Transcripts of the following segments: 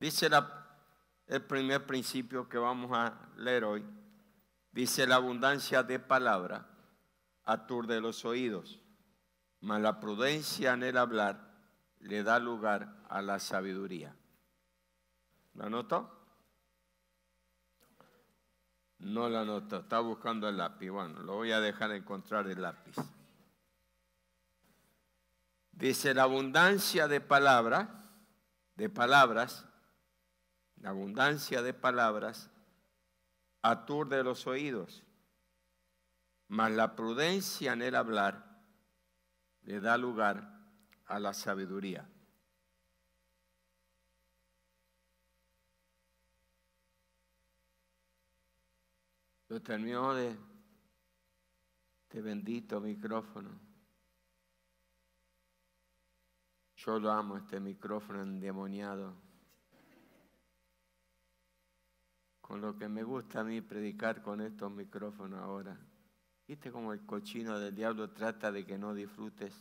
Dice el primer principio que vamos a leer hoy. Dice la abundancia de palabra aturde los oídos, mas la prudencia en el hablar le da lugar a la sabiduría. ¿La notó. No la anotó, está buscando el lápiz. Bueno, lo voy a dejar encontrar el lápiz. Dice la abundancia de palabra, de palabras, la abundancia de palabras aturde los oídos, mas la prudencia en el hablar le da lugar a la sabiduría. Lo terminó de este bendito micrófono. Yo lo amo, este micrófono endemoniado. con lo que me gusta a mí predicar con estos micrófonos ahora. ¿Viste como el cochino del diablo trata de que no disfrutes?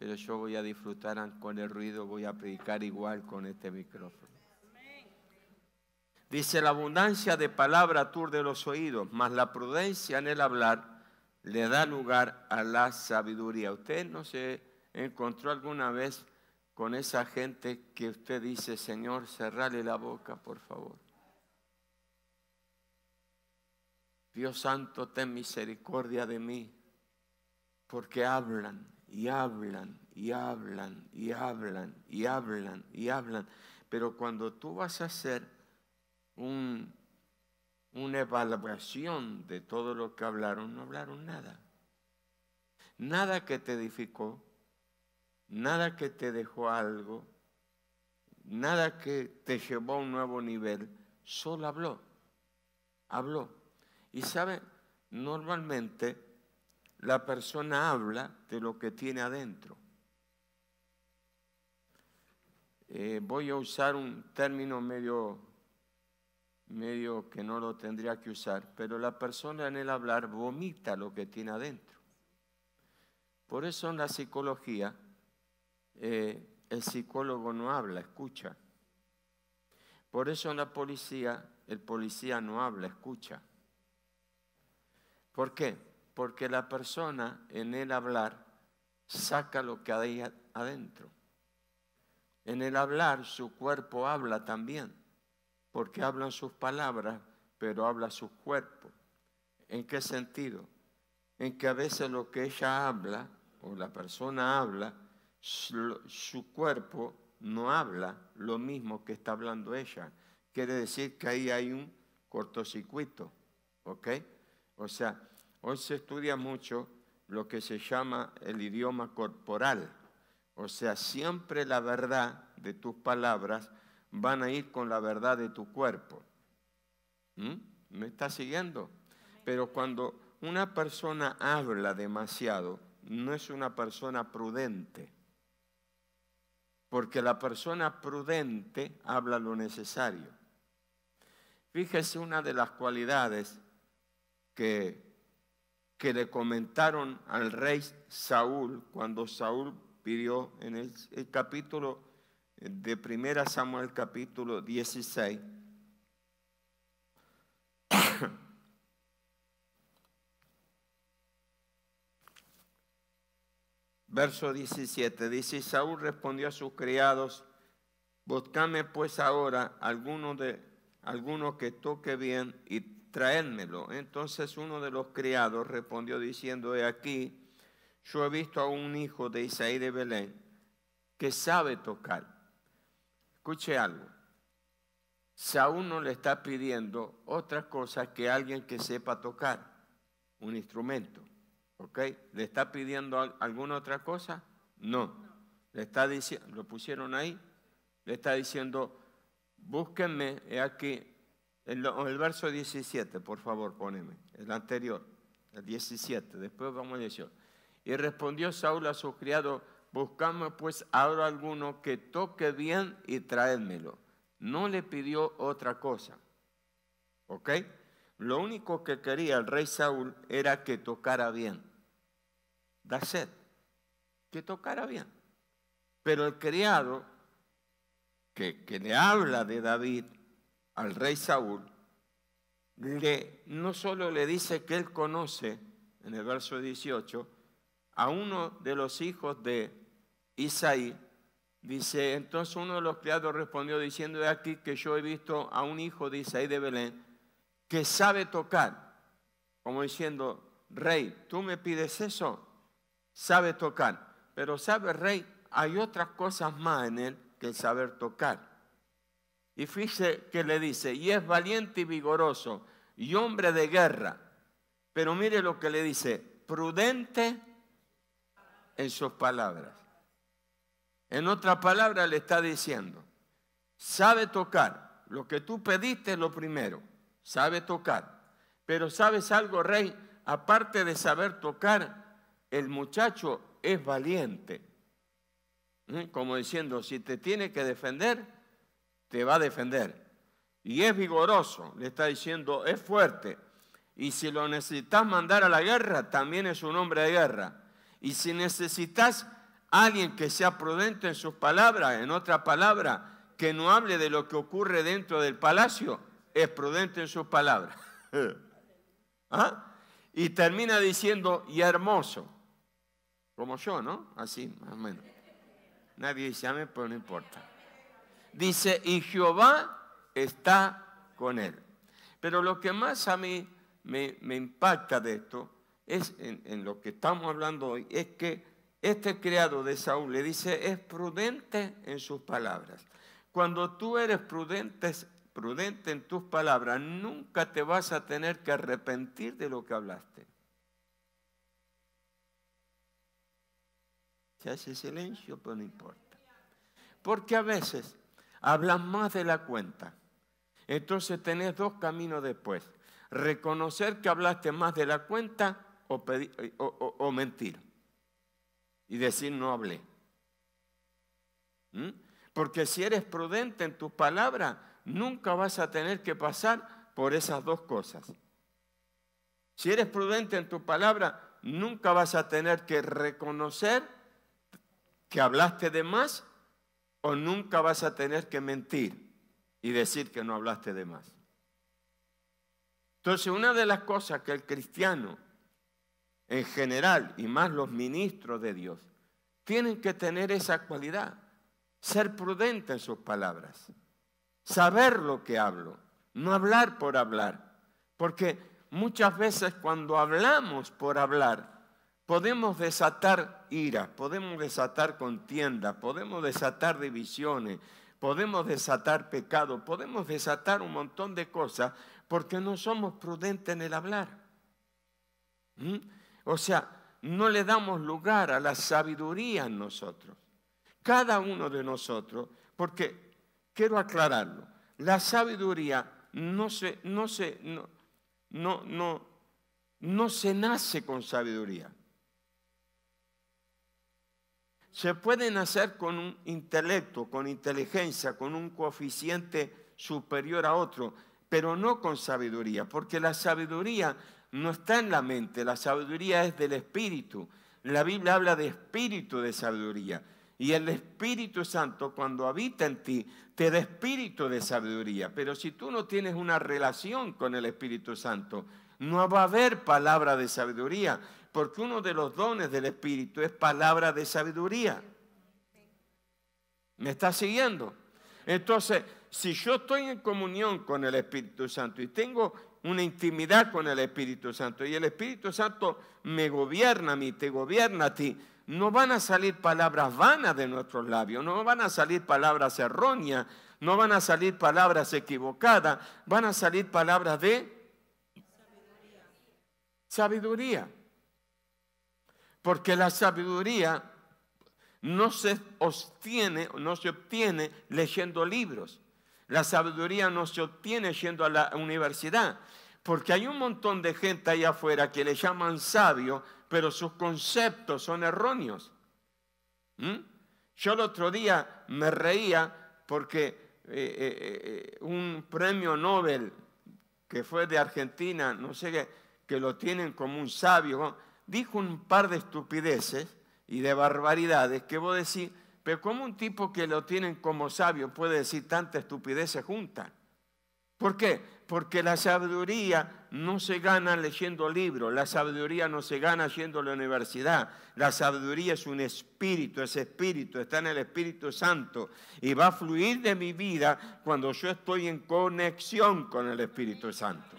Pero yo voy a disfrutar con el ruido, voy a predicar igual con este micrófono. Dice, la abundancia de palabra turde los oídos, mas la prudencia en el hablar le da lugar a la sabiduría. ¿Usted no se encontró alguna vez con esa gente que usted dice, Señor, cerrale la boca, por favor? Dios Santo, ten misericordia de mí, porque hablan y hablan y hablan y hablan y hablan y hablan. Pero cuando tú vas a hacer una evaluación de todo lo que hablaron, no hablaron nada. Nada que te edificó, nada que te dejó algo, nada que te llevó a un nuevo nivel, solo habló, habló. Y sabe, normalmente la persona habla de lo que tiene adentro. Eh, voy a usar un término medio, medio que no lo tendría que usar, pero la persona en el hablar vomita lo que tiene adentro. Por eso en la psicología eh, el psicólogo no habla, escucha. Por eso en la policía el policía no habla, escucha. ¿Por qué? Porque la persona en el hablar saca lo que hay adentro. En el hablar su cuerpo habla también, porque hablan sus palabras, pero habla su cuerpo. ¿En qué sentido? En que a veces lo que ella habla o la persona habla, su, cuerpo no habla lo mismo que está hablando ella. Quiere decir que ahí hay un cortocircuito, ¿ok? O sea, hoy se estudia mucho lo que se llama el idioma corporal. O sea, siempre la verdad de tus palabras van a ir con la verdad de tu cuerpo. ¿Mm? ¿Me está siguiendo? Pero cuando una persona habla demasiado, no es una persona prudente. Porque la persona prudente habla lo necesario. Fíjese una de las cualidades que, le comentaron al rey Saúl cuando Saúl pidió en el, capítulo eh, de Primera Samuel capítulo 16. Verso 17 dice, Saúl respondió a sus criados, buscame pues ahora alguno, de, alguno que toque bien y traédmelo. Entonces uno de los criados respondió diciendo, he aquí, yo he visto a un hijo de Isaí de Belén que sabe tocar. Escuche algo. Saúl no le está pidiendo otra cosa que alguien que sepa tocar un instrumento. ¿Ok? ¿Le está pidiendo alguna otra cosa? No. Le está diciendo, lo pusieron ahí, le está diciendo, búsquenme, he aquí el, verso 17, por favor, poneme. El anterior, el 17. Después vamos a 18. Y respondió Saúl a su criado, buscamos pues ahora alguno que toque bien y traédmelo. No le pidió otra cosa. ¿Ok? Lo único que quería el rey Saúl era que tocara bien. Daset, que tocara bien. Pero el criado que, que le habla de David al rey Saúl, le, no solo le dice que él conoce, en el verso 18, a uno de los hijos de Isaí, dice, entonces uno de los criados respondió diciendo, de aquí que yo he visto a un hijo de Isaí de Belén que sabe tocar, como diciendo, rey, tú me pides eso, sabe tocar, pero sabe, rey, hay otras cosas más en él que saber tocar. Y fíjese que le dice, y es valiente y vigoroso, y hombre de guerra. Pero mire lo que le dice, prudente en sus palabras. En otra palabra le está diciendo, sabe tocar, lo que tú pediste es lo primero, sabe tocar. Pero sabes algo, rey, aparte de saber tocar, el muchacho es valiente. ¿Mm? Como diciendo, si te tiene que defender, te va a defender. Y es vigoroso, le está diciendo, es fuerte. Y si lo necesitas mandar a la guerra, también es un hombre de guerra. Y si necesitas alguien que sea prudente en sus palabras, en otra palabra, que no hable de lo que ocurre dentro del palacio, es prudente en sus palabras. ¿Ah? Y termina diciendo, y hermoso, como yo, ¿no? Así, más o menos. Nadie dice mí, pero pues, no importa dice, y Jehová está con él. Pero lo que más a mí me, impacta de esto, es en, lo que estamos hablando hoy, es que este criado de Saúl le dice, es prudente en sus palabras. Cuando tú eres prudente, prudente en tus palabras, nunca te vas a tener que arrepentir de lo que hablaste. Se hace silencio, pero no importa. Porque a veces hablas más de la cuenta. Entonces tenés dos caminos después. Reconocer que hablaste más de la cuenta o, mentir. Y decir no hablé. ¿Mm? Porque si eres prudente en tus palabras, nunca vas a tener que pasar por esas dos cosas. Si eres prudente en tu palabra, nunca vas a tener que reconocer que hablaste de más nunca vas a tener que mentir y decir que no hablaste de más. Entonces, una de las cosas que el cristiano en general y más los ministros de Dios tienen que tener esa cualidad, ser prudente en sus palabras, saber lo que hablo, no hablar por hablar, porque muchas veces cuando hablamos por hablar, Podemos desatar ira, podemos desatar contiendas, podemos desatar divisiones, podemos desatar pecado, podemos desatar un montón de cosas porque no somos prudentes en el hablar. ¿Mm? O sea, no le damos lugar a la sabiduría en nosotros. Cada uno de nosotros, porque quiero aclararlo, la sabiduría no se, no se, no, no, no se nace con sabiduría se pueden hacer con un intelecto, con inteligencia, con un coeficiente superior a otro, pero no con sabiduría, porque la sabiduría no está en la mente, la sabiduría es del espíritu. La Biblia habla de espíritu de sabiduría. Y el Espíritu Santo cuando habita en ti te da espíritu de sabiduría. Pero si tú no tienes una relación con el Espíritu Santo, no va a haber palabra de sabiduría, porque uno de los dones del Espíritu es palabra de sabiduría. ¿Me está siguiendo? Entonces, si yo estoy en comunión con el Espíritu Santo y tengo una intimidad con el Espíritu Santo y el Espíritu Santo me gobierna a mí, te gobierna a ti, no van a salir palabras vanas de nuestros labios, no van a salir palabras erróneas, no van a salir palabras equivocadas, van a salir palabras de sabiduría. sabiduría. Porque la sabiduría no se obtiene, no se obtiene leyendo libros. La sabiduría no se obtiene yendo a la universidad. Porque hay un montón de gente allá afuera que le llaman sabio, pero sus conceptos son erróneos. ¿Mm? Yo el otro día me reía porque eh, eh, eh, un premio Nobel que fue de Argentina, no sé qué, que lo tienen como un sabio, dijo un par de estupideces y de barbaridades que vos decir, pero ¿cómo un tipo que lo tienen como sabio puede decir tanta estupideces juntas? ¿Por qué? Porque la sabiduría no se gana leyendo libros, la sabiduría no se gana yendo a la universidad, la sabiduría es un espíritu, es espíritu, está en el Espíritu Santo y va a fluir de mi vida cuando yo estoy en conexión con el Espíritu Santo.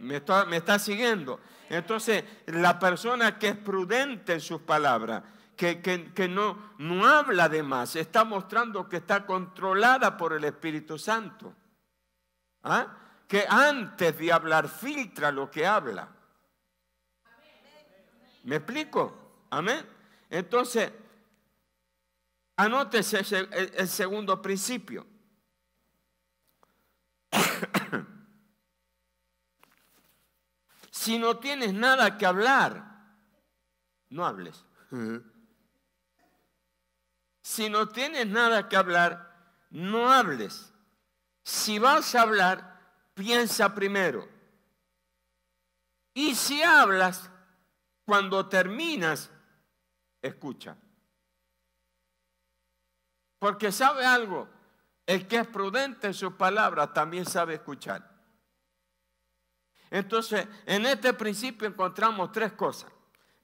¿Me está, siguiendo? Entonces, la persona que es prudente en sus palabras, que, no, no habla de más, está mostrando que está controlada por el Espíritu Santo. ¿Ah? Que antes de hablar filtra lo que habla. ¿Me explico? Amén. Entonces, anótese el segundo principio. Si no tienes nada que hablar, no hables. Si no tienes nada que hablar, no hables. Si vas a hablar, piensa primero. Y si hablas, cuando terminas, escucha. Porque sabe algo, el que es prudente en sus palabras también sabe escuchar. Entonces, en este principio encontramos tres cosas.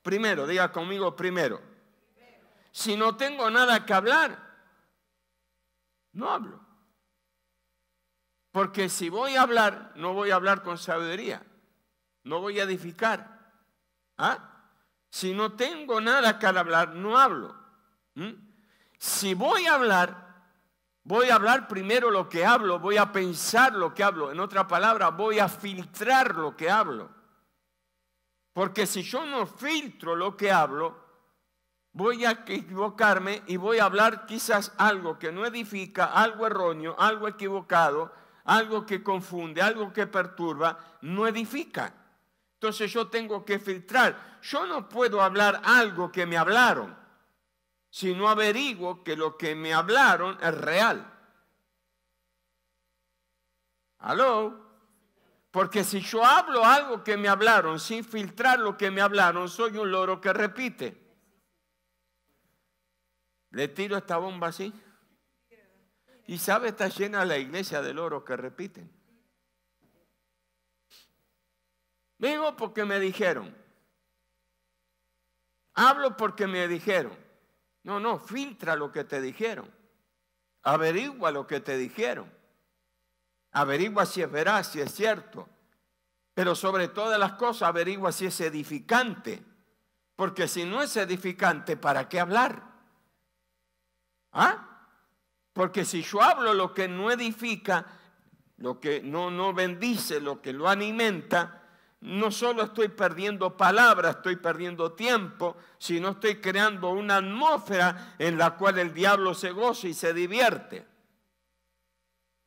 Primero, diga conmigo primero. Si no tengo nada que hablar, no hablo. Porque si voy a hablar, no voy a hablar con sabiduría. No voy a edificar. ¿Ah? Si no tengo nada que hablar, no hablo. ¿Mm? Si voy a hablar, Voy a hablar primero lo que hablo, voy a pensar lo que hablo. En otra palabra, voy a filtrar lo que hablo. Porque si yo no filtro lo que hablo, voy a equivocarme y voy a hablar quizás algo que no edifica, algo erróneo, algo equivocado, algo que confunde, algo que perturba, no edifica. Entonces yo tengo que filtrar. Yo no puedo hablar algo que me hablaron si no averiguo que lo que me hablaron es real? ¿Aló? Porque si yo hablo algo que me hablaron sin filtrar lo que me hablaron, soy un loro que repite. Le tiro esta bomba así. Y sabe, está llena la iglesia de loros que repiten. Digo porque me dijeron. Hablo porque me dijeron. No, no, filtra lo que te dijeron. Averigua lo que te dijeron. Averigua si es veraz, si es cierto. Pero sobre todas las cosas, averigua si es edificante. Porque si no es edificante, ¿para qué hablar? ¿Ah? Porque si yo hablo lo que no edifica, lo que no, no bendice, lo que lo alimenta, no solo estoy perdiendo palabras, estoy perdiendo tiempo, sino estoy creando una atmósfera en la cual el diablo se goza y se divierte.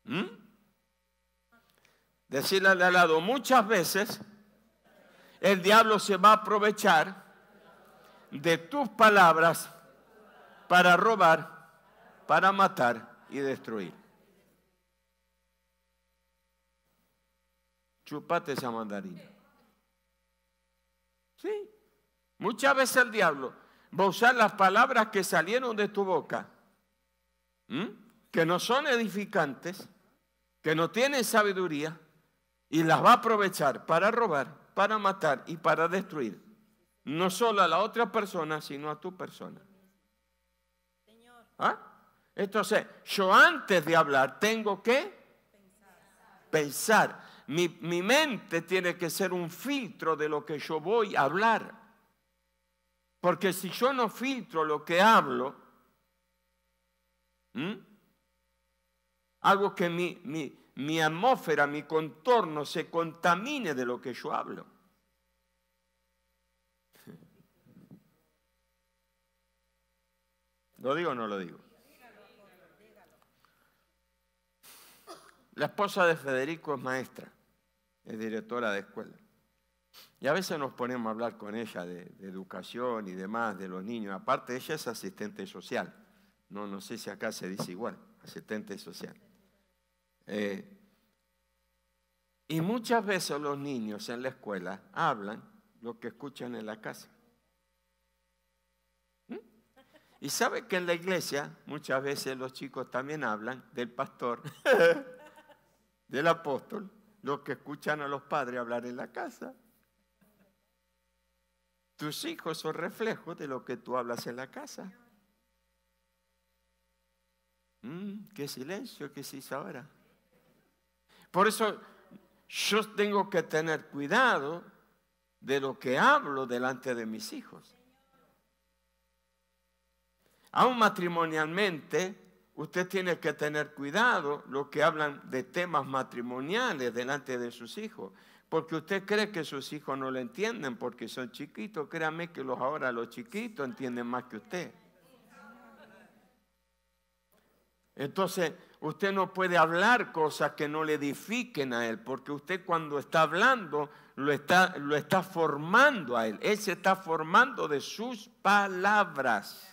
¿Mm? Decirle al lado, muchas veces el diablo se va a aprovechar de tus palabras para robar, para matar y destruir. Chupate esa mandarina. Sí. Muchas veces el diablo va a usar las palabras que salieron de tu boca, que no son edificantes, que no tienen sabiduría, y las va a aprovechar para robar, para matar y para destruir. No solo a la otra persona, sino a tu persona. ¿Ah? Entonces, yo antes de hablar tengo que pensar. pensar mi, mente tiene que ser un filtro de lo que yo voy a hablar. Porque si yo no filtro lo que hablo, hago que mi, mi, atmósfera, mi contorno se contamine de lo que yo hablo. ¿Lo digo o no lo digo? La esposa de Federico es maestra es directora de escuela. Y a veces nos ponemos a hablar con ella de, educación y demás, de los niños. Aparte, ella es asistente social. No, no sé si acá se dice igual, asistente social. Eh, y muchas veces los niños en la escuela hablan lo que escuchan en la casa. ¿Mm? Y sabe que en la iglesia muchas veces los chicos también hablan del pastor, del apóstol, los que escuchan a los padres hablar en la casa. Tus hijos son reflejos de lo que tú hablas en la casa. Mm, qué silencio que se hizo ahora. Por eso yo tengo que tener cuidado de lo que hablo delante de mis hijos. Aún matrimonialmente, usted tiene que tener cuidado los que hablan de temas matrimoniales delante de sus hijos. Porque usted cree que sus hijos no lo entienden porque son chiquitos. Créame que los ahora los chiquitos entienden más que usted. Entonces, usted no puede hablar cosas que no le edifiquen a él, porque usted cuando está hablando lo está, lo está formando a él. Él se está formando de sus palabras.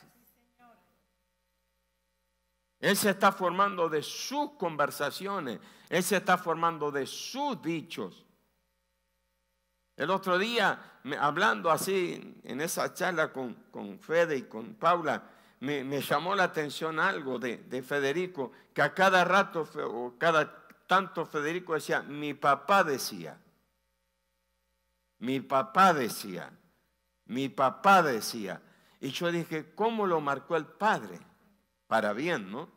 Él se está formando de sus conversaciones. Él se está formando de sus dichos. El otro día, hablando así en esa charla con, Fede y con Paula, me, llamó la atención algo de, de Federico, que a cada rato o cada tanto Federico decía, mi papá decía, mi papá decía, mi papá decía. Y yo dije, ¿cómo lo marcó el padre? Para bien, ¿no?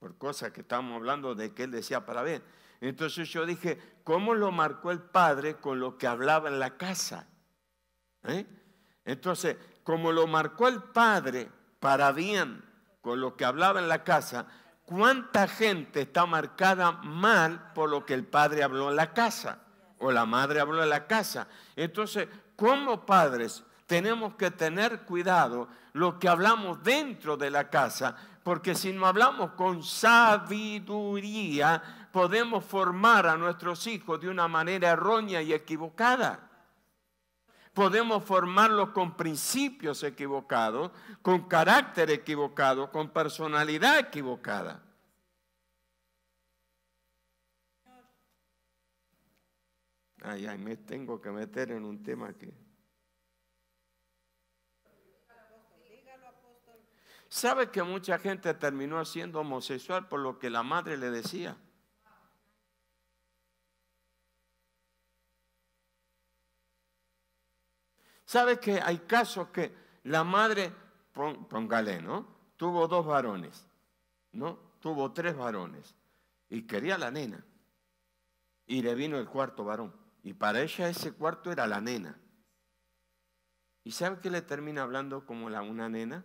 por cosas que estábamos hablando de que él decía para bien. Entonces yo dije, ¿cómo lo marcó el padre con lo que hablaba en la casa? ¿Eh? Entonces, como lo marcó el padre para bien con lo que hablaba en la casa, ¿cuánta gente está marcada mal por lo que el padre habló en la casa? O la madre habló en la casa. Entonces, como padres tenemos que tener cuidado lo que hablamos dentro de la casa porque si no hablamos con sabiduría, podemos formar a nuestros hijos de una manera errónea y equivocada. Podemos formarlos con principios equivocados, con carácter equivocado, con personalidad equivocada. Ay, ay, me tengo que meter en un tema que... ¿Sabe que mucha gente terminó siendo homosexual por lo que la madre le decía? ¿Sabe que hay casos que la madre, póngale, ¿no? Tuvo dos varones, ¿no? Tuvo tres varones y quería la nena. Y le vino el cuarto varón. Y para ella ese cuarto era la nena. ¿Y sabe que le termina hablando como la, una nena?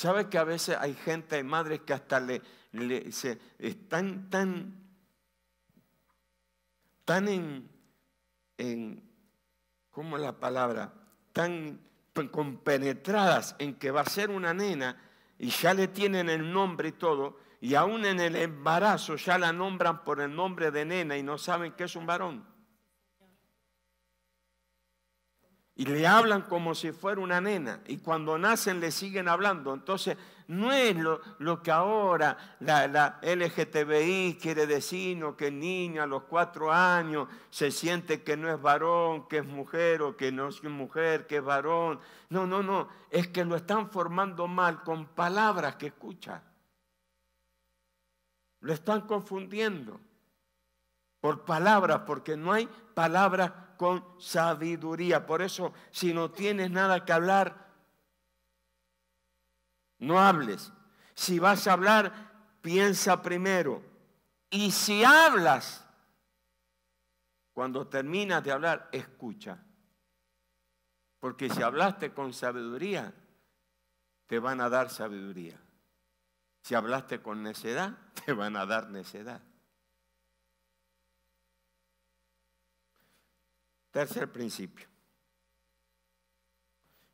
¿Sabe que a veces hay gente, hay madres que hasta le, le se, están tan, tan en, en, ¿cómo es la palabra? Tan compenetradas en que va a ser una nena y ya le tienen el nombre y todo, y aún en el embarazo ya la nombran por el nombre de nena y no saben que es un varón. y le hablan como si fuera una nena y cuando nacen le siguen hablando. Entonces, no es lo, lo que ahora la, LGTBI quiere decir, que el niño a los cuatro años se siente que no es varón, que es mujer o que no es mujer, que es varón. No, no, no, es que lo están formando mal con palabras que escucha. Lo están confundiendo por palabras, porque no hay palabras con sabiduría. Por eso, si no tienes nada que hablar, no hables. Si vas a hablar, piensa primero. Y si hablas, cuando terminas de hablar, escucha. Porque si hablaste con sabiduría, te van a dar sabiduría. Si hablaste con necedad, te van a dar necedad. Tercer principio.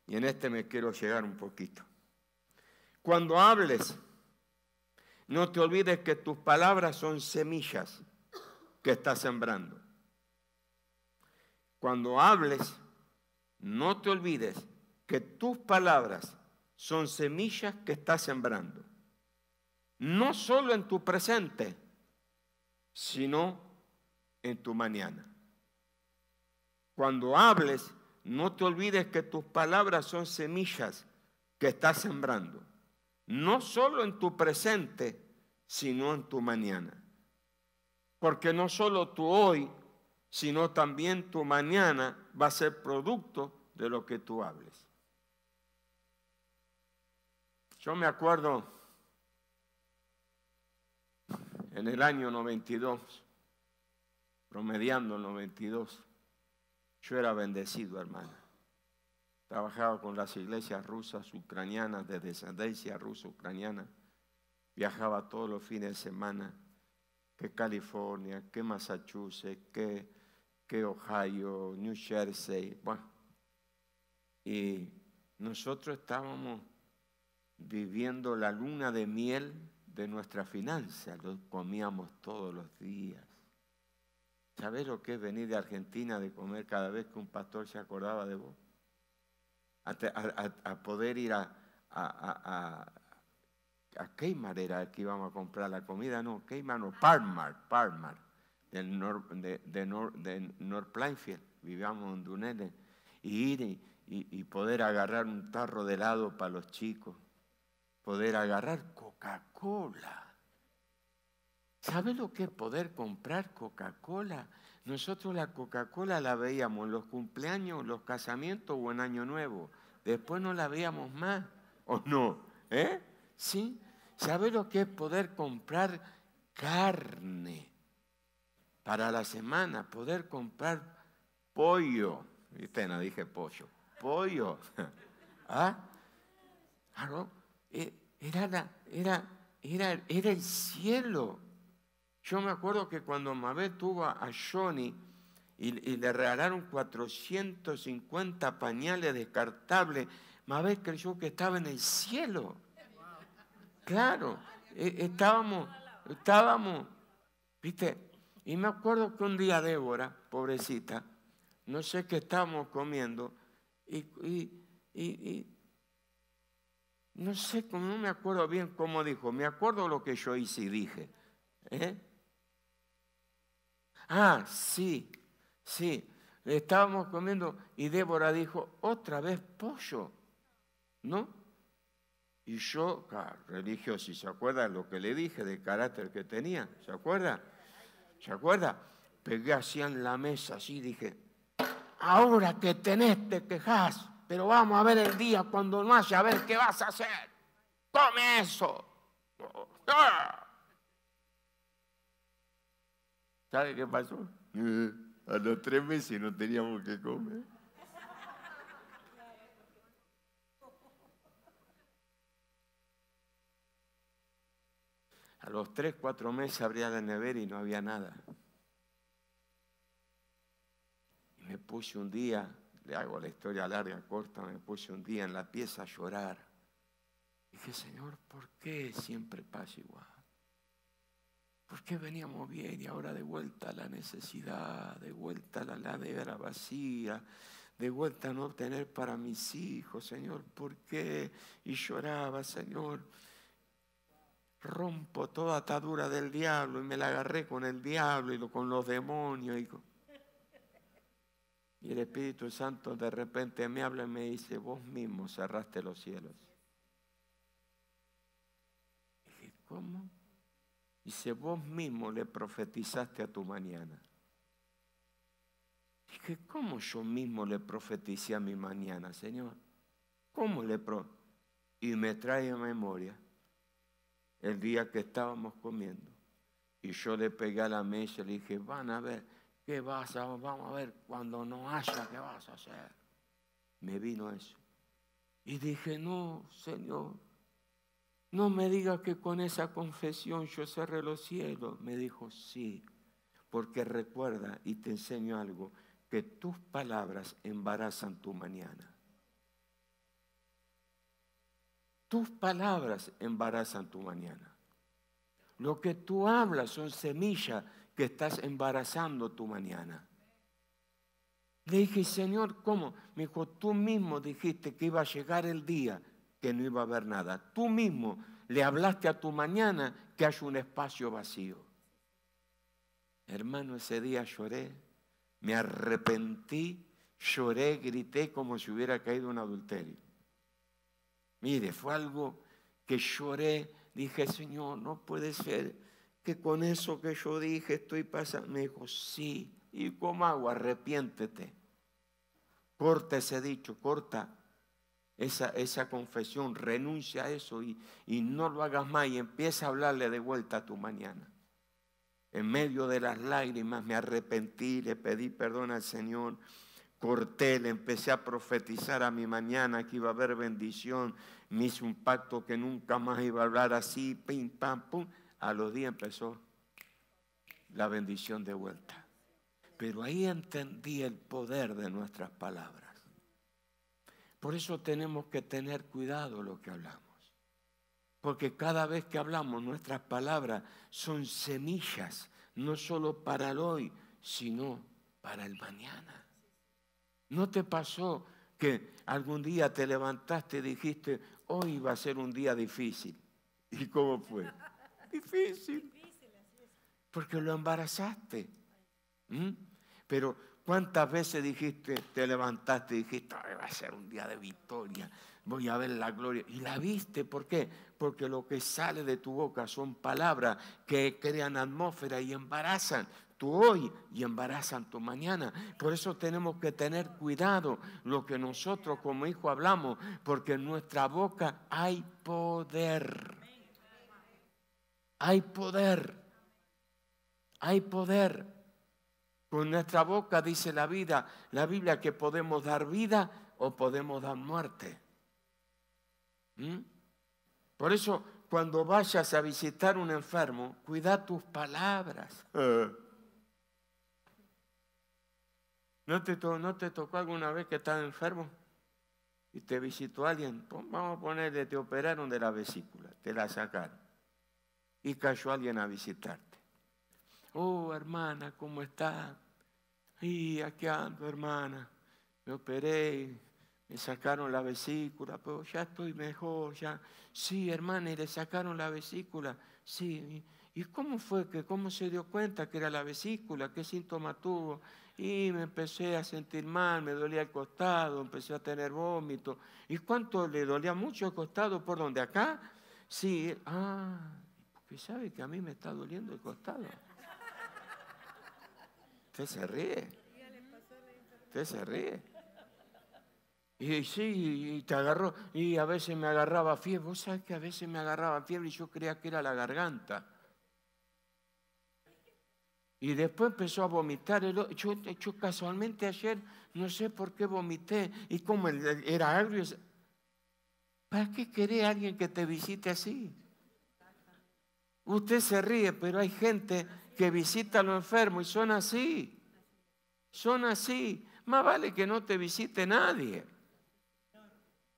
Y en este me quiero llegar un poquito. Cuando hables, no te olvides que tus palabras son semillas que estás sembrando. Cuando hables, no te olvides que tus palabras son semillas que estás sembrando. No solo en tu presente, sino en tu mañana cuando hables, no te olvides que tus palabras son semillas que estás sembrando, no solo en tu presente, sino en tu mañana. Porque no solo tu hoy, sino también tu mañana va a ser producto de lo que tú hables. Yo me acuerdo en el año 92, promediando el 92, yo era bendecido, hermana. Trabajaba con las iglesias rusas, ucranianas, de descendencia rusa, ucraniana. Viajaba todos los fines de semana, que California, que Massachusetts, que, que Ohio, New Jersey. Bueno, y nosotros estábamos viviendo la luna de miel de nuestra finanza, lo comíamos todos los días. ¿Sabes lo que es venir de Argentina, de comer cada vez que un pastor se acordaba de vos? A, poder ir a, a, a, Keymar que íbamos a comprar la comida, no, Keymar no, Parmar, Parmar, del de, North, de Plainfield, vivíamos en Dunedin, y ir y, y, poder agarrar un tarro de helado para los chicos, poder agarrar Coca-Cola. ¿Sabe lo que es poder comprar Coca-Cola? Nosotros la Coca-Cola la veíamos en los cumpleaños, los casamientos o en Año Nuevo. Después no la veíamos más, ¿o no? ¿Eh? ¿Sí? ¿Sabe lo que es poder comprar carne para la semana? Poder comprar pollo. Viste, no dije pollo. Pollo. ¿Ah? Claro, ah, eh, era, era, era, era el cielo yo me acuerdo que cuando Mabé tuvo a Johnny y, le regalaron 450 pañales descartables, Mabé creyó que estaba en el cielo. Claro, e, estábamos, estábamos, viste, y me acuerdo que un día Débora, pobrecita, no sé qué estábamos comiendo, y, no sé, no me acuerdo bien cómo dijo, me acuerdo lo que yo hice y dije. ¿eh? Ah, sí, sí. Estábamos comiendo y Débora dijo, otra vez pollo, ¿no? Y yo, religioso, si se acuerda lo que le dije del carácter que tenía? ¿Se acuerda? ¿Se acuerda? Pegué así en la mesa, así dije, ahora que tenés te quejas, pero vamos a ver el día cuando no haya, a ver qué vas a hacer. Come eso. ¿Sabe qué pasó? A los tres meses no teníamos que comer. A los tres, cuatro meses abría la nevera y no había nada. Y me puse un día, le hago la historia larga, corta, me puse un día en la pieza a llorar. Y dije, Señor, ¿por qué siempre pasa igual? ¿Por qué veníamos bien y ahora de vuelta la necesidad, de vuelta la ladera vacía, de vuelta no tener para mis hijos, Señor, ¿por qué? Y lloraba, Señor. Rompo toda atadura del diablo y me la agarré con el diablo y con los demonios. Y, el Espíritu Santo de repente me habla y me dice, vos mismo cerraste los cielos. Y dije, ¿cómo? Dice, vos mismo le profetizaste a tu mañana. Dije, ¿cómo yo mismo le profeticé a mi mañana, Señor? ¿Cómo le Y me trae a memoria el día que estábamos comiendo. Y yo le pegué a la mesa y le dije, van a ver, ¿qué vas a Vamos a ver, cuando no haya, ¿qué vas a hacer? Me vino eso. Y dije, no, Señor, no me diga que con esa confesión yo cerré los cielos. Me dijo, sí, porque recuerda y te enseño algo, que tus palabras embarazan tu mañana. Tus palabras embarazan tu mañana. Lo que tú hablas son semillas que estás embarazando tu mañana. Le dije, Señor, ¿cómo? Me dijo, tú mismo dijiste que iba a llegar el día que no iba a haber nada. Tú mismo le hablaste a tu mañana que hay un espacio vacío. Hermano, ese día lloré, me arrepentí, lloré, grité como si hubiera caído un adulterio. Mire, fue algo que lloré, dije, Señor, no puede ser que con eso que yo dije estoy pasando. Me dijo, sí, y como hago, arrepiéntete. Corta ese dicho, corta esa, confesión, renuncia a eso y, y no lo hagas más y empieza a hablarle de vuelta a tu mañana. En medio de las lágrimas me arrepentí, le pedí perdón al Señor, corté, le empecé a profetizar a mi mañana que iba a haber bendición, me hice un pacto que nunca más iba a hablar así, pim, pam, pum. A los días empezó la bendición de vuelta. Pero ahí entendí el poder de nuestras palabras. Por eso tenemos que tener cuidado lo que hablamos. Porque cada vez que hablamos, nuestras palabras son semillas, no solo para el hoy, sino para el mañana. ¿No te pasó que algún día te levantaste y dijiste, hoy va a ser un día difícil? ¿Y cómo fue? difícil. Porque lo embarazaste. Pero ¿Cuántas veces dijiste, te levantaste y dijiste, va a ser un día de victoria, voy a ver la gloria? Y la viste, ¿por qué? Porque lo que sale de tu boca son palabras que crean atmósfera y embarazan tu hoy y embarazan tu mañana. Por eso tenemos que tener cuidado lo que nosotros como hijo hablamos, porque en nuestra boca hay poder. Hay poder. Hay poder. Con pues nuestra boca dice la vida, la Biblia que podemos dar vida o podemos dar muerte. ¿Mm? Por eso, cuando vayas a visitar un enfermo, cuida tus palabras. Eh. ¿No te, tocó alguna vez que estás enfermo? y te visitó alguien, pues vamos a ponerle, te operaron de la vesícula, te la sacaron. Y cayó alguien a visitarte. Oh, hermana, ¿cómo está? Y aquí ando, hermana. Me operé, me sacaron la vesícula, pero ya estoy mejor, ya. Sí, hermana, y le sacaron la vesícula. Sí. ¿Y cómo fue que, cómo se dio cuenta que era la vesícula? ¿Qué síntoma tuvo? Y me empecé a sentir mal, me dolía el costado, empecé a tener vómito. ¿Y cuánto le dolía mucho el costado? ¿Por donde ¿Acá? Sí. Ah, porque sabe que a mí me está doliendo el costado. Usted se ríe. Usted se ríe. Y sí, y te agarró, y a veces me agarraba fiebre. Vos sabés que a veces me agarraba fiebre y yo creía que era la garganta. Y después empezó a vomitar. Yo, yo casualmente ayer, no sé por qué vomité. Y como era agrio, ¿para qué querés a alguien que te visite así? Usted se ríe, pero hay gente que visita a los enfermos y son así, son así. Más vale que no te visite nadie.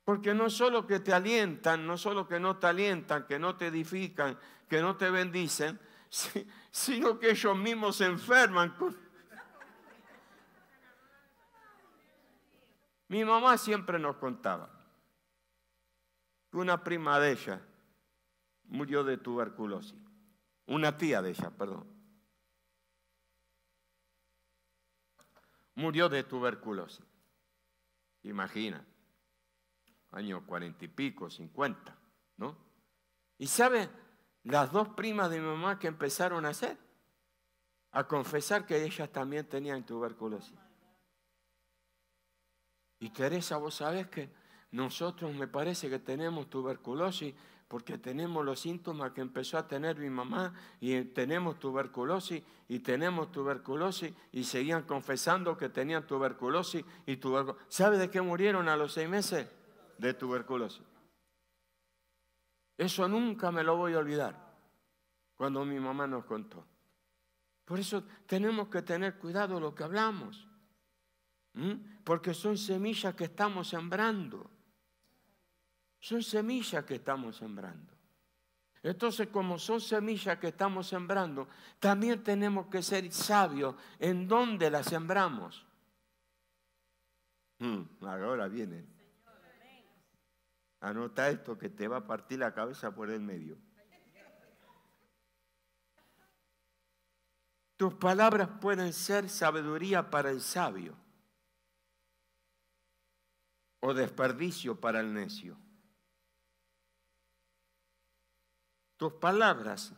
Porque no solo que te alientan, no solo que no te alientan, que no te edifican, que no te bendicen, sino que ellos mismos se enferman. Mi mamá siempre nos contaba que una prima de ella murió de tuberculosis, una tía de ella, perdón. murió de tuberculosis. Imagina, año cuarenta y pico, cincuenta, ¿no? Y sabe, las dos primas de mi mamá que empezaron a hacer, a confesar que ellas también tenían tuberculosis. Y Teresa, vos sabés que nosotros me parece que tenemos tuberculosis porque tenemos los síntomas que empezó a tener mi mamá y tenemos tuberculosis y tenemos tuberculosis y seguían confesando que tenían tuberculosis y tuberculosis. ¿Sabe de qué murieron a los seis meses? De tuberculosis. Eso nunca me lo voy a olvidar cuando mi mamá nos contó. Por eso tenemos que tener cuidado lo que hablamos, porque son semillas que estamos sembrando. Son semillas que estamos sembrando. Entonces, como son semillas que estamos sembrando, también tenemos que ser sabios en dónde las sembramos. Mm, ahora viene. Anota esto que te va a partir la cabeza por el medio. Tus palabras pueden ser sabiduría para el sabio o desperdicio para el necio. Tus palabras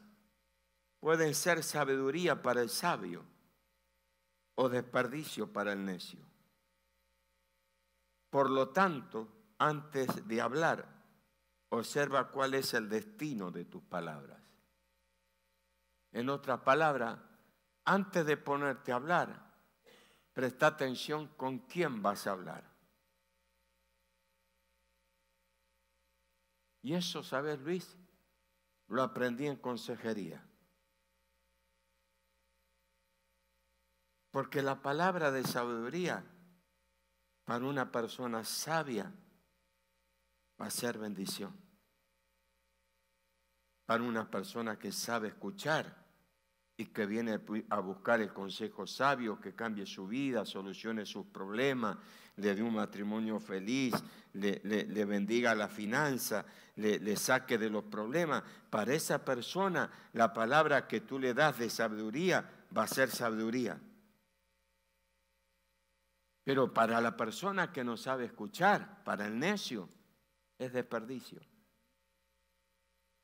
pueden ser sabiduría para el sabio o desperdicio para el necio. Por lo tanto, antes de hablar, observa cuál es el destino de tus palabras. En otras palabras, antes de ponerte a hablar, presta atención con quién vas a hablar. Y eso, ¿sabes, Luis? Lo aprendí en consejería. Porque la palabra de sabiduría para una persona sabia va a ser bendición. Para una persona que sabe escuchar y que viene a buscar el consejo sabio, que cambie su vida, solucione sus problemas, le dé un matrimonio feliz, le, bendiga la finanza, le, saque de los problemas. Para esa persona, la palabra que tú le das de sabiduría va a ser sabiduría. Pero para la persona que no sabe escuchar, para el necio, es desperdicio.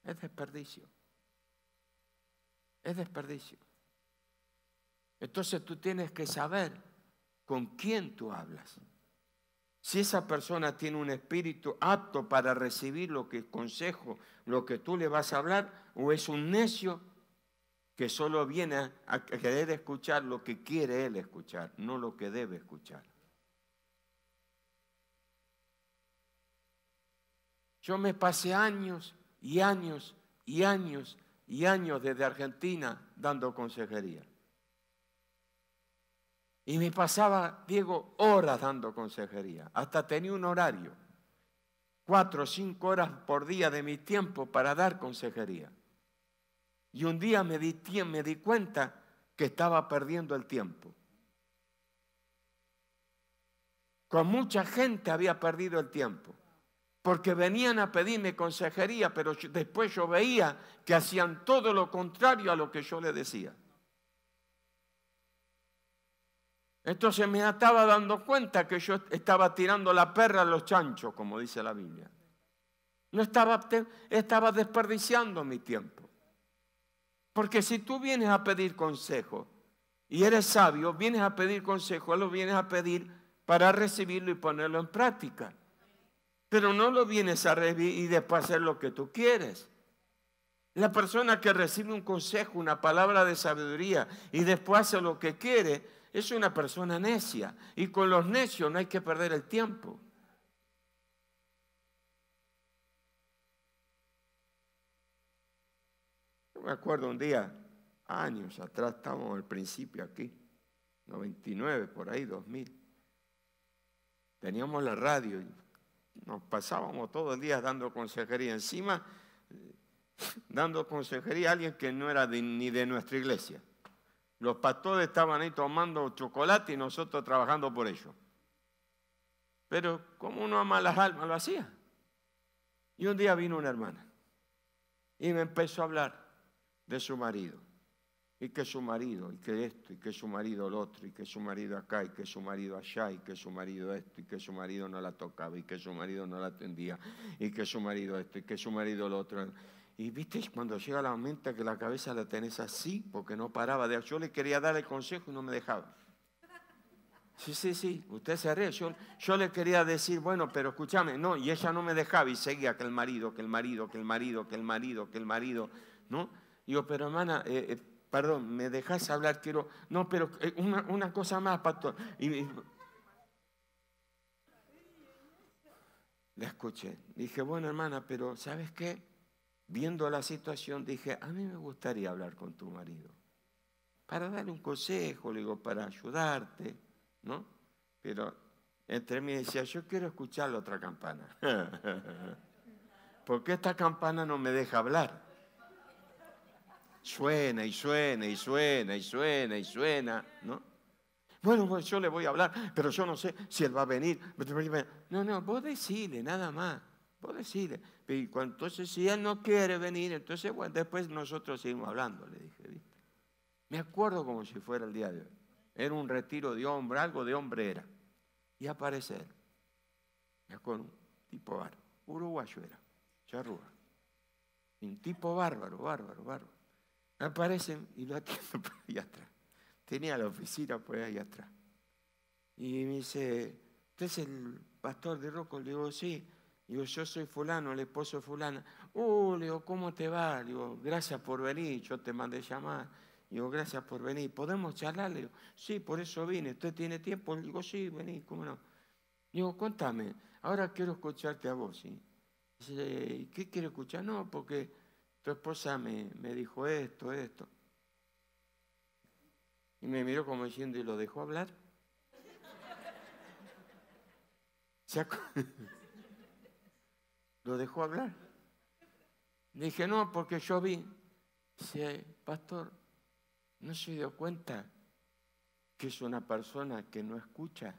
Es desperdicio es desperdicio. Entonces tú tienes que saber con quién tú hablas. Si esa persona tiene un espíritu apto para recibir lo que consejo, lo que tú le vas a hablar, o es un necio que solo viene a querer escuchar lo que quiere él escuchar, no lo que debe escuchar. Yo me pasé años y años y años y años desde Argentina dando consejería. Y me pasaba, Diego, horas dando consejería. Hasta tenía un horario, cuatro o cinco horas por día de mi tiempo para dar consejería. Y un día me di, me di cuenta que estaba perdiendo el tiempo. Con mucha gente había perdido el tiempo porque venían a pedirme consejería, pero después yo veía que hacían todo lo contrario a lo que yo les decía. Entonces me estaba dando cuenta que yo estaba tirando la perra a los chanchos, como dice la Biblia. No estaba, estaba desperdiciando mi tiempo. Porque si tú vienes a pedir consejo y eres sabio, vienes a pedir consejo, lo vienes a pedir para recibirlo y ponerlo en práctica. Pero no lo vienes a revivir y después hacer lo que tú quieres. La persona que recibe un consejo, una palabra de sabiduría y después hace lo que quiere, es una persona necia. Y con los necios no hay que perder el tiempo. Yo me acuerdo un día, años atrás, estábamos al principio aquí, 99, por ahí, 2000. Teníamos la radio y nos pasábamos todos el días dando consejería. Encima, dando consejería a alguien que no era ni de nuestra iglesia. Los pastores estaban ahí tomando chocolate y nosotros trabajando por ellos. Pero como uno ama las almas, lo hacía. Y un día vino una hermana y me empezó a hablar de su marido y que su marido, y que esto, y que su marido el otro, y que su marido acá, y que su marido allá, y que su marido esto, y que su marido no la tocaba, y que su marido no la atendía, y que su marido esto, y que su marido el otro. Y viste cuando llega la aumenta que la cabeza la tenés así, porque no paraba de... Yo le quería dar el consejo y no me dejaba. Sí, sí, sí, usted se ríe. Yo, le quería decir, bueno, pero escúchame, no, y ella no me dejaba y seguía que el marido, que el marido, que el marido, que el marido, que el marido, ¿no? Digo, pero hermana, Perdón, ¿me dejas hablar? Quiero. No, pero eh, una, cosa más, pastor. Y, la escuché. Dije, bueno, hermana, pero ¿sabes qué? Viendo la situación, dije, a mí me gustaría hablar con tu marido. Para darle un consejo, le digo, para ayudarte, ¿no? Pero entre mí decía, yo quiero escuchar la otra campana. Porque esta campana no me deja hablar suena y suena y suena y suena y suena, ¿no? Bueno, pues yo le voy a hablar, pero yo no sé si él va a venir. No, no, vos decirle nada más. Vos decirle Y cuando, entonces, si él no quiere venir, entonces, después nosotros seguimos hablando, le dije. ¿viste? Me acuerdo como si fuera el día de hoy. Era un retiro de hombre, algo de hombre era. Y aparecer. Me acuerdo, un tipo bárbaro. Uruguayo era, charrúa. Un tipo bárbaro, bárbaro, bárbaro aparecen y lo atienden por ahí atrás. Tenía la oficina por ahí atrás. Y me dice, ¿usted es el pastor de Rocco? Le digo, sí. Le digo, yo soy fulano, el esposo de fulana. Uh, le digo, ¿cómo te va? Le digo, gracias por venir, yo te mandé llamar. Le digo, gracias por venir. ¿Podemos charlar? Le digo, sí, por eso vine. ¿Usted tiene tiempo? Le digo, sí, vení, ¿cómo no? Le digo, contame, ahora quiero escucharte a vos, ¿sí? Dice, ¿qué quiero escuchar? No, porque tu esposa me, dijo esto, esto. Y me miró como diciendo, ¿y lo dejó hablar? ¿Lo dejó hablar? dije, no, porque yo vi. Dice, pastor, no se dio cuenta que es una persona que no escucha,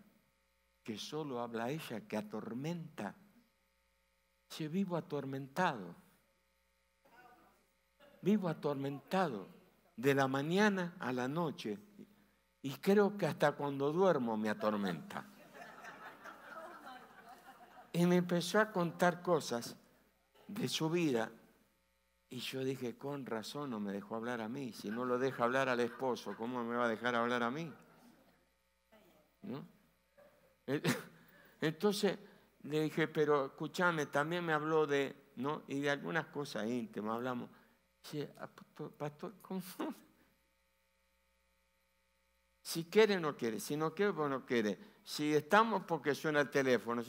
que solo habla a ella, que atormenta. Se vivo atormentado vivo atormentado de la mañana a la noche y creo que hasta cuando duermo me atormenta. Y me empezó a contar cosas de su vida y yo dije, con razón no me dejó hablar a mí, si no lo deja hablar al esposo, ¿cómo me va a dejar hablar a mí? ¿No? Entonces le dije, pero escúchame, también me habló de, ¿no? Y de algunas cosas íntimas hablamos. Ah, si quiere, no quiere. Si no quiere, pues no quiere. Si estamos porque suena el teléfono.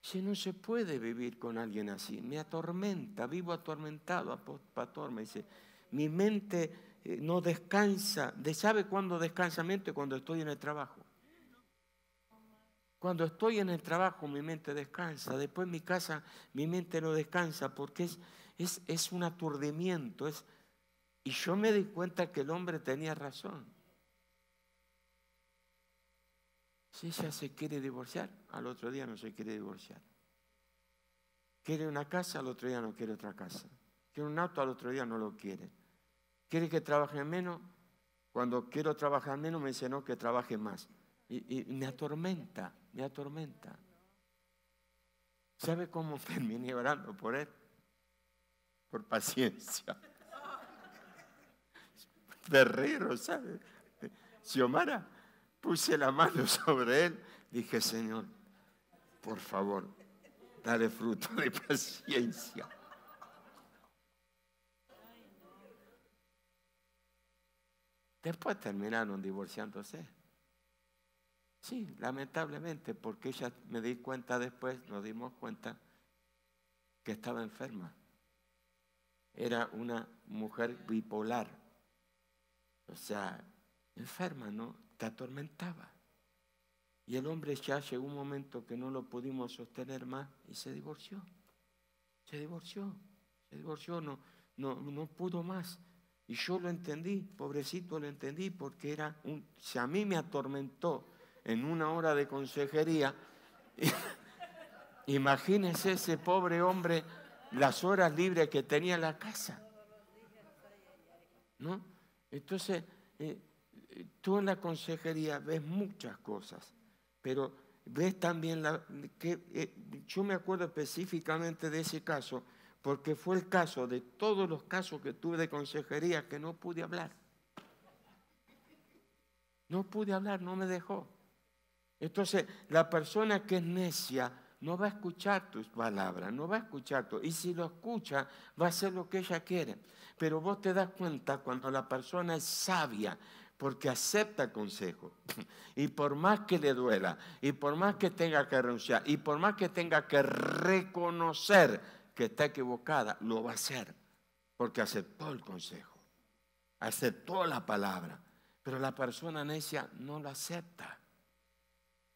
Si, no se puede vivir con alguien así. Me atormenta, vivo atormentado, pastor. Me dice, mi mente eh, no descansa. ¿De ¿Sabe cuándo descansa mi mente? Cuando estoy en el trabajo. Cuando estoy en el trabajo mi mente descansa, después en mi casa mi mente no descansa porque es es, un aturdimiento. Es, y yo me di cuenta que el hombre tenía razón. Si ella se quiere divorciar, al otro día no se quiere divorciar. Quiere una casa, al otro día no quiere otra casa. Quiere un auto, al otro día no lo quiere. Quiere que trabaje menos, cuando quiero trabajar menos me dice no, que trabaje más. Y, y me atormenta, me atormenta. ¿Sabe cómo terminé orando por él? por paciencia. Guerrero, ¿sabes? Xiomara, puse la mano sobre él, dije, Señor, por favor, dale fruto de paciencia. Después terminaron divorciándose. Sí, lamentablemente, porque ella me di cuenta después, nos dimos cuenta que estaba enferma era una mujer bipolar, o sea, enferma, ¿no? Te atormentaba. Y el hombre ya llegó un momento que no lo pudimos sostener más y se divorció. Se divorció, se divorció, no, no, no pudo más. Y yo lo entendí, pobrecito lo entendí, porque era un. Si a mí me atormentó en una hora de consejería, imagínese ese pobre hombre las horas libres que tenía la casa. Entonces, eh, tú en la consejería ves muchas cosas, pero ves también la, que eh, yo me acuerdo específicamente de ese caso, porque fue el caso de todos los casos que tuve de consejería que no pude hablar. No pude hablar, no me dejó. Entonces, la persona que es necia no va a escuchar tus palabras, no va a escuchar tu... Y si lo escucha, va a hacer lo que ella quiere. Pero vos te das cuenta cuando la persona es sabia, porque acepta consejo. Y por más que le duela, y por más que tenga que renunciar, y por más que tenga que reconocer que está equivocada, lo va a hacer, porque aceptó el consejo, aceptó la palabra. Pero la persona necia no lo acepta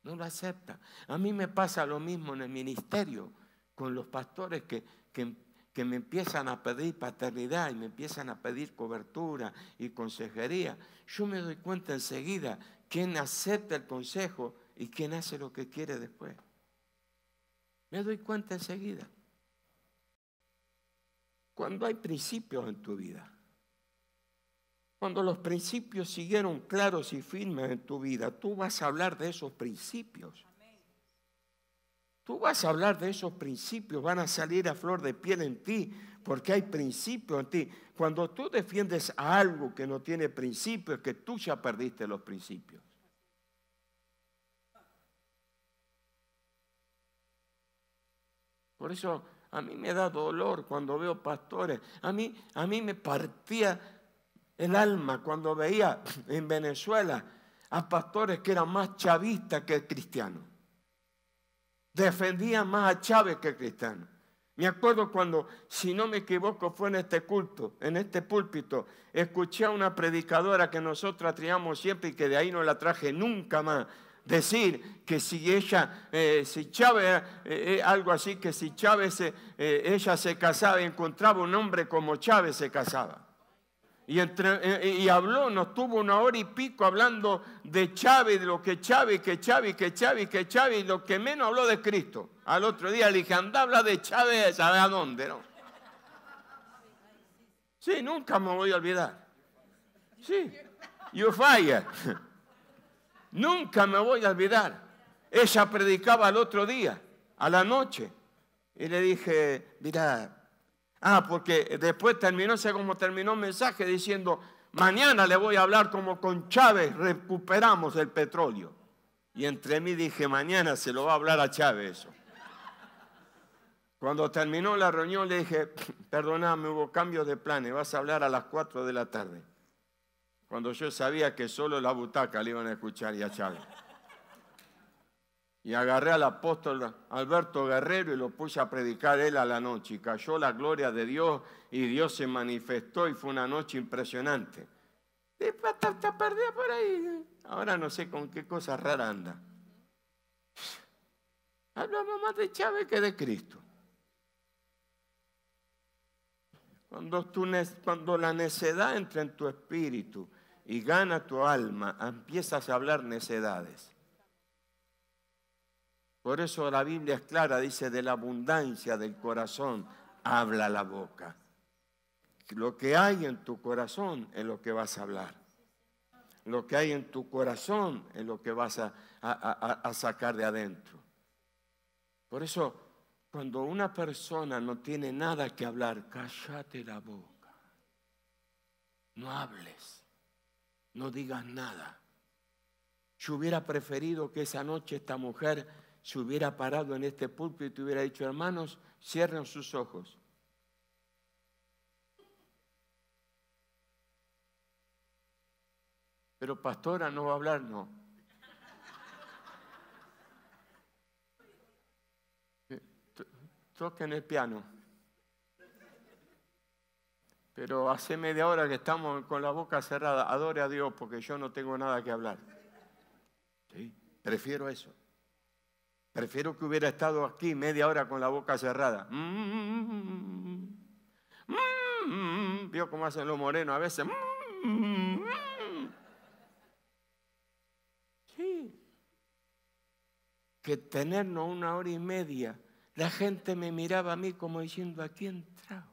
no lo acepta. A mí me pasa lo mismo en el ministerio, con los pastores que, que, me empiezan a pedir paternidad y me empiezan a pedir cobertura y consejería. Yo me doy cuenta enseguida quién acepta el consejo y quién hace lo que quiere después. Me doy cuenta enseguida. Cuando hay principios en tu vida cuando los principios siguieron claros y firmes en tu vida, tú vas a hablar de esos principios. Tú vas a hablar de esos principios, van a salir a flor de piel en ti, porque hay principios en ti. Cuando tú defiendes a algo que no tiene principios, es que tú ya perdiste los principios. Por eso a mí me da dolor cuando veo pastores. A mí, a mí me partía el alma cuando veía en Venezuela a pastores que eran más chavistas que cristianos. Defendían más a Chávez que cristianos. Me acuerdo cuando, si no me equivoco, fue en este culto, en este púlpito, escuché a una predicadora que nosotros atriamos siempre y que de ahí no la traje nunca más. Decir que si ella, eh, si Chávez, eh, eh, algo así, que si Chávez, ella se casaba y encontraba un hombre como Chávez se casaba. Eh, eh, y, habló, nos tuvo una hora y pico hablando de Chávez, de lo que Chávez, que Chávez, que Chávez, que Chávez, y lo que menos habló de Cristo. Al otro día le dije, anda, habla de Chávez, ¿sabe a dónde? No? Sí, nunca me voy a olvidar. Sí, you fire. nunca me voy a olvidar. Ella predicaba al otro día, a la noche. Y le dije, mira, Ah, porque después terminó, ese como terminó el mensaje, diciendo, mañana le voy a hablar como con Chávez, recuperamos el petróleo. Y entre mí dije, mañana se lo va a hablar a Chávez eso. Cuando terminó la reunión le dije, perdóname, hubo cambios de planes, vas a hablar a las 4 de la tarde. Cuando yo sabía que solo la butaca le iban a escuchar y a Chávez y agarré al apóstol Alberto Guerrero y lo puse a predicar él a la noche. Y cayó la gloria de Dios y Dios se manifestó y fue una noche impresionante. Después te perdida por ahí. Ahora no sé con qué cosa rara anda. Hablamos más de Chávez que de Cristo. Cuando, cuando la necedad entra en tu espíritu y gana tu alma, empiezas a hablar necedades. Por eso la Biblia es clara, dice, de la abundancia del corazón habla la boca. Lo que hay en tu corazón es lo que vas a hablar. Lo que hay en tu corazón es lo que vas a, sacar de adentro. Por eso, cuando una persona no tiene nada que hablar, cállate la boca. No hables. No digas nada. Yo hubiera preferido que esa noche esta mujer se hubiera parado en este púlpito y te hubiera dicho, hermanos, cierren sus ojos. Pero pastora no va a hablar, no. en el piano. Pero hace media hora que estamos con la boca cerrada. Adore a Dios porque yo no tengo nada que hablar. ¿Sí? Prefiero eso. Prefiero que hubiera estado aquí media hora con la boca cerrada. Mm, mm, vio cómo hacen los morenos a veces. Mm, sí. Que tenernos una hora y media, la gente me miraba a mí como diciendo, ¿a quién trajo?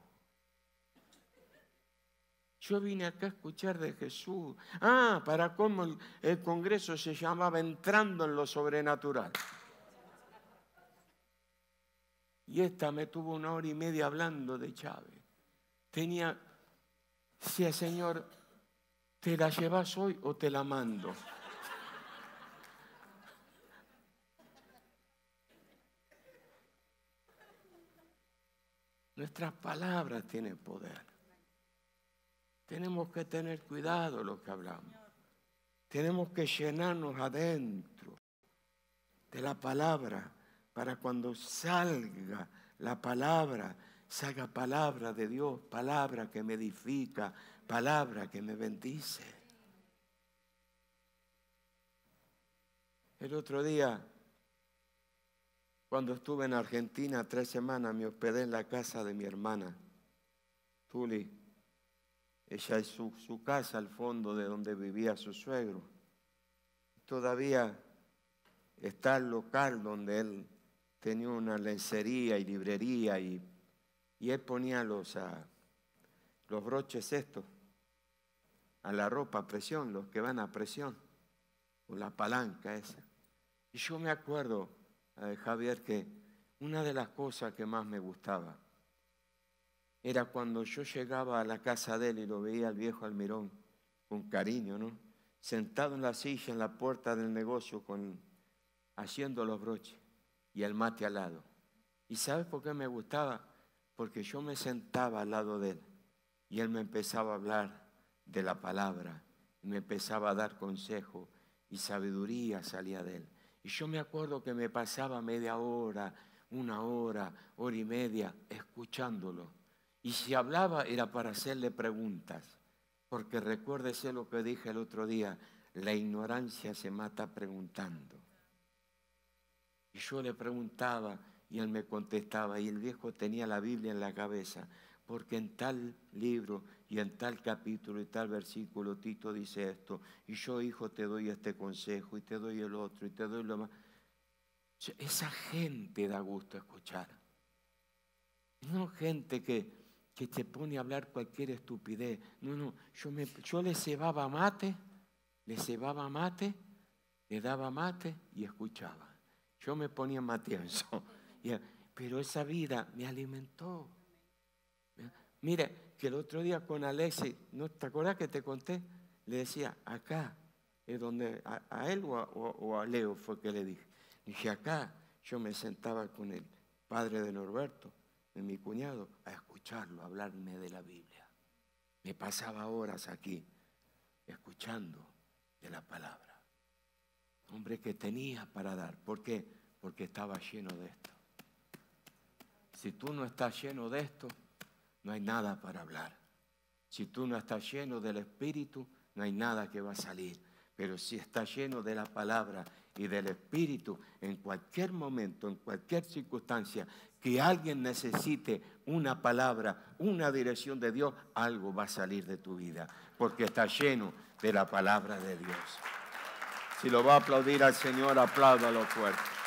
Yo vine acá a escuchar de Jesús. Ah, para cómo el Congreso se llamaba Entrando en lo Sobrenatural. Y esta me tuvo una hora y media hablando de Chávez. Tenía, el Señor, ¿te la llevas hoy o te la mando? Nuestras palabras tienen poder. Tenemos que tener cuidado lo que hablamos. Tenemos que llenarnos adentro de la palabra para cuando salga la palabra, salga palabra de Dios, palabra que me edifica, palabra que me bendice. El otro día, cuando estuve en Argentina tres semanas, me hospedé en la casa de mi hermana, Tuli. Ella es su, su casa al fondo de donde vivía su suegro. Todavía está el local donde él tenía una lencería y librería y, él ponía los, a, ah, los broches estos a la ropa a presión, los que van a presión, o la palanca esa. Y yo me acuerdo, ah, Javier, que una de las cosas que más me gustaba era cuando yo llegaba a la casa de él y lo veía al viejo Almirón, con cariño, ¿no? Sentado en la silla, en la puerta del negocio, con, haciendo los broches y el mate al lado. ¿Y sabes por qué me gustaba? Porque yo me sentaba al lado de él y él me empezaba a hablar de la palabra, me empezaba a dar consejo y sabiduría salía de él. Y yo me acuerdo que me pasaba media hora, una hora, hora y media escuchándolo. Y si hablaba era para hacerle preguntas, porque recuérdese lo que dije el otro día, la ignorancia se mata preguntando. Y yo le preguntaba y él me contestaba, y el viejo tenía la Biblia en la cabeza, porque en tal libro y en tal capítulo y tal versículo Tito dice esto, y yo hijo te doy este consejo y te doy el otro y te doy lo más. Esa gente da gusto escuchar. No gente que, que te pone a hablar cualquier estupidez. No, no, yo, me, yo le cebaba mate, le cebaba mate, le daba mate y escuchaba. Yo me ponía más tenso. Pero esa vida me alimentó. Mira, que el otro día con Alexis, ¿no te acuerdas que te conté? Le decía, acá, es donde a, él o a, Leo fue que le dije. Dije, acá yo me sentaba con el padre de Norberto, de mi cuñado, a escucharlo, hablarme de la Biblia. Me pasaba horas aquí, escuchando de la palabra. Hombre que tenía para dar. ¿Por qué? Porque estaba lleno de esto. Si tú no estás lleno de esto, no hay nada para hablar. Si tú no estás lleno del Espíritu, no hay nada que va a salir. Pero si estás lleno de la palabra y del Espíritu, en cualquier momento, en cualquier circunstancia, que alguien necesite una palabra, una dirección de Dios, algo va a salir de tu vida, porque estás lleno de la palabra de Dios. Si lo va a aplaudir al Señor, apláudalo fuerte.